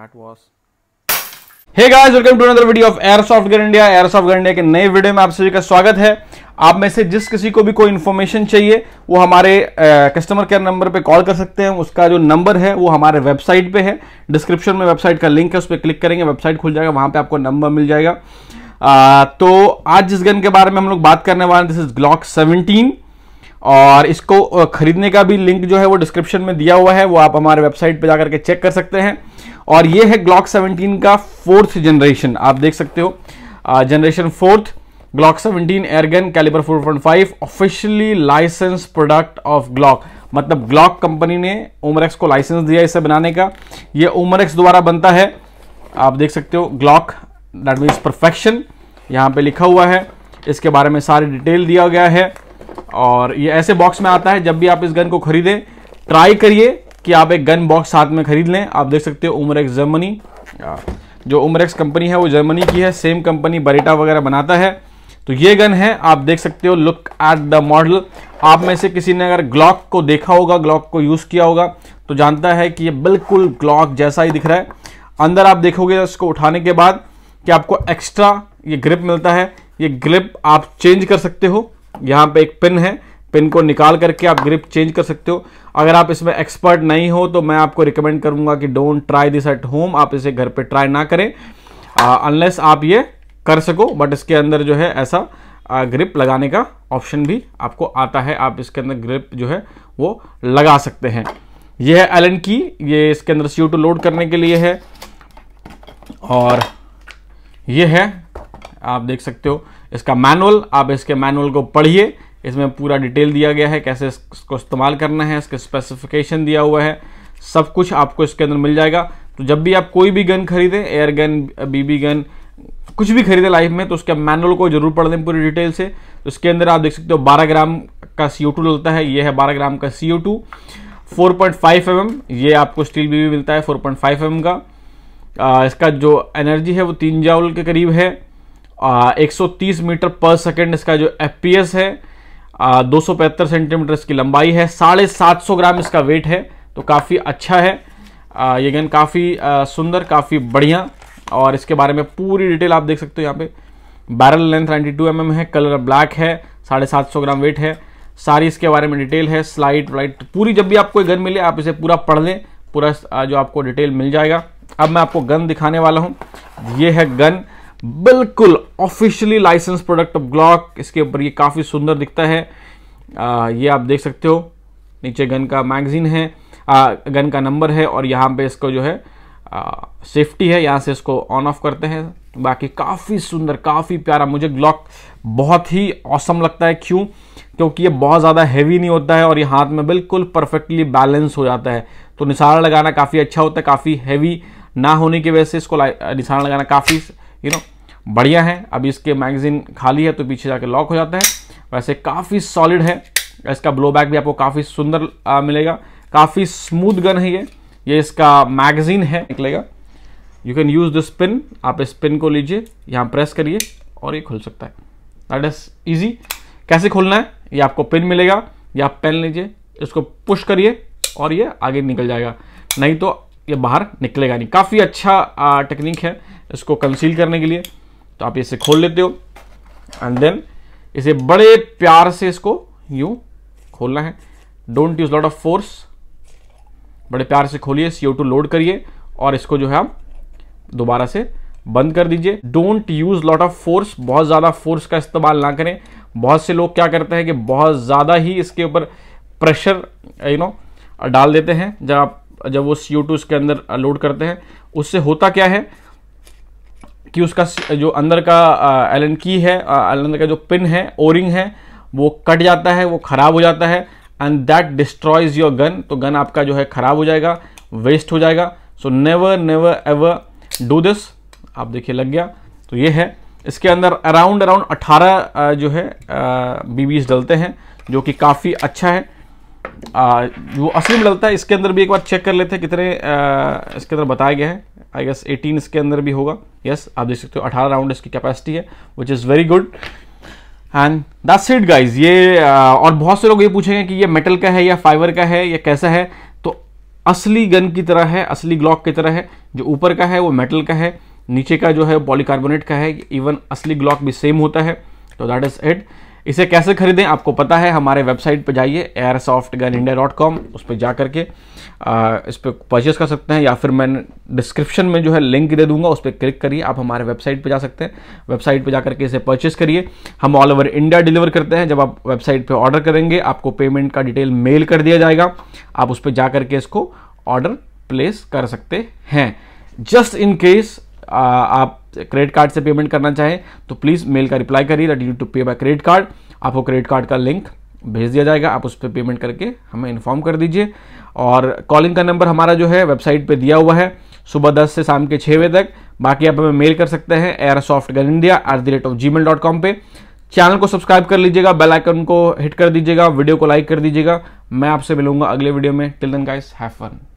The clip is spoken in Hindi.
that was hey guys welcome to another video of airsoft gun India airsoft gun India के नए वीडियो में आप सभी का स्वागत है आप में से जिस किसी को भी कोई इन्फॉर्मेशन चाहिए वो हमारे कस्टमर केयर नंबर पे कॉल कर सकते हैं उसका जो नंबर है वो हमारे वेबसाइट पे है डिस्क्रिप्शन में वेबसाइट का लिंक है उस पर क्लिक करेंगे वेबसाइट खुल जाएगा वहाँ पे आपको नंबर मिल जाएगा आ, तो आज जिस गन के बारे में हम लोग बात करने वाले हैं दिस इज ग्लॉक सेवनटीन और इसको खरीदने का भी लिंक जो है वो डिस्क्रिप्शन में दिया हुआ है वो आप हमारे वेबसाइट पर जाकर के चेक कर सकते हैं और ये है ग्लॉक 17 का फोर्थ जनरेशन आप देख सकते हो generation fourth Glock 17 airgun calibre 4.5 officially licence product of Glock मतलब ग्लॉक कंपनी ने उमरेक्स को लाइसेंस दिया इसे बनाने का ये उमरेक्स द्वारा बनता है आप देख सकते हो ग्लॉक दैट मीन्स परफेक्शन यहाँ पे लिखा हुआ है इसके बारे में सारी डिटेल दिया गया है और ये ऐसे बॉक्स में आता है जब भी आप इस गन को खरीदें ट्राई करिए कि आप एक गन बॉक्स साथ में खरीद लें आप देख सकते हो उमरेक्स जर्मनी जो उमरेक्स कंपनी है वो जर्मनी की है सेम कंपनी बरेटा वगैरह बनाता है तो ये गन है आप देख सकते हो लुक एट द मॉडल आप में से किसी ने अगर ग्लॉक को देखा होगा ग्लॉक को यूज़ किया होगा तो जानता है कि ये बिल्कुल ग्लॉक जैसा ही दिख रहा है अंदर आप देखोगे इसको उठाने के बाद कि आपको एक्स्ट्रा ये ग्रिप मिलता है ये ग्रिप आप चेंज कर सकते हो यहाँ पे एक पिन है पिन को निकाल करके आप ग्रिप चेंज कर सकते हो अगर आप इसमें एक्सपर्ट नहीं हो तो मैं आपको रिकमेंड करूंगा कि don't try this at home आप इसे घर पे ट्राई ना करें अनलेस आप ये कर सको बट इसके अंदर जो है ऐसा ग्रिप लगाने का ऑप्शन भी आपको आता है आप इसके अंदर ग्रिप जो है वो लगा सकते हैं यह है एलन की ये इसके अंदर सी लोड करने के लिए है और ये है आप देख सकते हो इसका मैनुअल आप इसके मैनुअल को पढ़िए इसमें पूरा डिटेल दिया गया है कैसे इसको इस्तेमाल करना है इसके स्पेसिफिकेशन दिया हुआ है सब कुछ आपको इसके अंदर मिल जाएगा तो जब भी आप कोई भी गन खरीदें एयर गन बीबी गन कुछ भी खरीदें लाइफ में तो उसके मैनुअल को जरूर पढ़ दें पूरी डिटेल से तो इसके अंदर आप देख सकते हो 12 ग्राम का सी ओ डलता है ये है 12 ग्राम का C O two four point five M ये आपको स्टील बीबी मिलता है 4.5 पॉइंट mm का आ, इसका जो एनर्जी है वो तीन जाउल के करीब है 130 मीटर पर सेकेंड इसका जो एफ है दो सेंटीमीटर इसकी लंबाई है साढ़े सात सौ ग्राम इसका वेट है तो काफ़ी अच्छा है आ, ये गन काफ़ी सुंदर काफ़ी बढ़िया और इसके बारे में पूरी डिटेल आप देख सकते हो यहाँ पे बैरल लेंथ 92 टू mm है कलर ब्लैक है साढ़े सात सौ ग्राम वेट है सारी इसके बारे में डिटेल है स्लाइड वाइट पूरी जब भी आपको गन मिले आप इसे पूरा पढ़ लें पूरा जो आपको डिटेल मिल जाएगा अब मैं आपको गन दिखाने वाला हूँ ये है गन बिल्कुल officially licence product of Glock इसके ऊपर ये काफ़ी सुंदर दिखता है आ, ये आप देख सकते हो नीचे गन का मैगजीन है आ, गन का नंबर है और यहाँ पे इसको जो है सेफ्टी है यहाँ से इसको ऑन ऑफ करते हैं बाकी काफ़ी सुंदर काफ़ी प्यारा मुझे ग्लॉक बहुत ही औसम लगता है क्यों क्योंकि ये बहुत ज़्यादा हैवी नहीं होता है और ये हाथ में बिल्कुल परफेक्टली बैलेंस हो जाता है तो निशाना लगाना काफ़ी अच्छा होता है काफ़ी हैवी ना होने की वजह से इसको निशाना लगाना काफ़ी यू नो बढ़िया है अब इसके मैगजीन खाली है तो पीछे जाके लॉक हो जाता है वैसे काफ़ी सॉलिड है इसका ब्लो भी आपको काफ़ी सुंदर मिलेगा काफ़ी स्मूथ गन है ये ये इसका मैगजीन है निकलेगा you can use this pin आप इस पिन को लीजिए यहाँ प्रेस करिए और ये खुल सकता है दैट इज़ ईजी कैसे खोलना है ये आपको पिन मिलेगा या आप पेन लीजिए इसको पुश करिए और ये आगे निकल जाएगा नहीं तो ये बाहर निकलेगा नहीं काफ़ी अच्छा टेक्निक है इसको कंसील करने के लिए तो आप इसे खोल लेते हो एंड देन इसे बड़े प्यार से इसको यूं खोलना है don't use lot of force बड़े प्यार से खोलिए सी टू लोड करिए और इसको जो है आप दोबारा से बंद कर दीजिए don't use lot of force बहुत ज़्यादा फोर्स का इस्तेमाल ना करें बहुत से लोग क्या करते हैं कि बहुत ज़्यादा ही इसके ऊपर प्रेशर यू नो डाल देते हैं जब आप जब वो सी टू इसके अंदर लोड करते हैं उससे होता क्या है कि उसका जो अंदर का एलन की है अंदर का जो पिन है ओरिंग है वो कट जाता है वो ख़राब हो जाता है and that destroys your gun तो गन आपका जो है ख़राब हो जाएगा वेस्ट हो जाएगा so never never ever do this आप देखिए लग गया तो ये है इसके अंदर अराउंड अराउंड 18 जो है बीबीज डलते हैं जो कि काफ़ी अच्छा है आ, जो असली में लगता है इसके अंदर भी एक बार चेक कर लेते हैं कितने आ, इसके अंदर बताया गया है आई गेस 18 इसके अंदर भी होगा यस yes, आप देख सकते हो 18 राउंड इसकी कैपेसिटी है which is very good and that's it guys ये आ, और बहुत से लोग ये पूछेंगे कि ये मेटल का है या फाइबर का है या कैसा है तो असली गन की तरह है असली ग्लॉक की तरह है जो ऊपर का है वो मेटल का है नीचे का जो है पॉलीकार्बोनेट का है इवन असली ग्लॉक भी सेम होता है तो दैट इज़ इट इसे कैसे खरीदें आपको पता है हमारे वेबसाइट पर जाइए airsoft gun India dot com उस पर जा करके आ, इस पर परचेस कर सकते हैं या फिर मैं डिस्क्रिप्शन में जो है लिंक दे दूंगा उस पर क्लिक करिए आप हमारे वेबसाइट पर जा सकते हैं वेबसाइट पर जा करके इसे परचेस करिए हम ऑल ओवर इंडिया डिलीवर करते हैं जब आप वेबसाइट पर ऑर्डर करेंगे आपको पेमेंट का डिटेल मेल कर दिया जाएगा आप उस पर जा करके इसको ऑर्डर प्लेस कर सकते हैं जस्ट इन केस आप क्रेडिट कार्ड से पेमेंट करना चाहें तो प्लीज़ मेल का रिप्लाई करिए that you to pay by credit card आपको क्रेडिट कार्ड का लिंक भेज दिया जाएगा आप उस पर पेमेंट करके हमें इन्फॉर्म कर दीजिए और कॉलिंग का नंबर हमारा जो है वेबसाइट पे दिया हुआ है सुबह दस से शाम के छः बजे तक बाकी आप हमें मेल कर सकते हैं airsoft gun India at the rate of Gmail dot com पर चैनल को सब्सक्राइब कर लीजिएगा बेल आइकन को हिट कर दीजिएगा वीडियो को लाइक कर दीजिएगा मैं आपसे मिलूंगा अगले वीडियो में till then guys have fun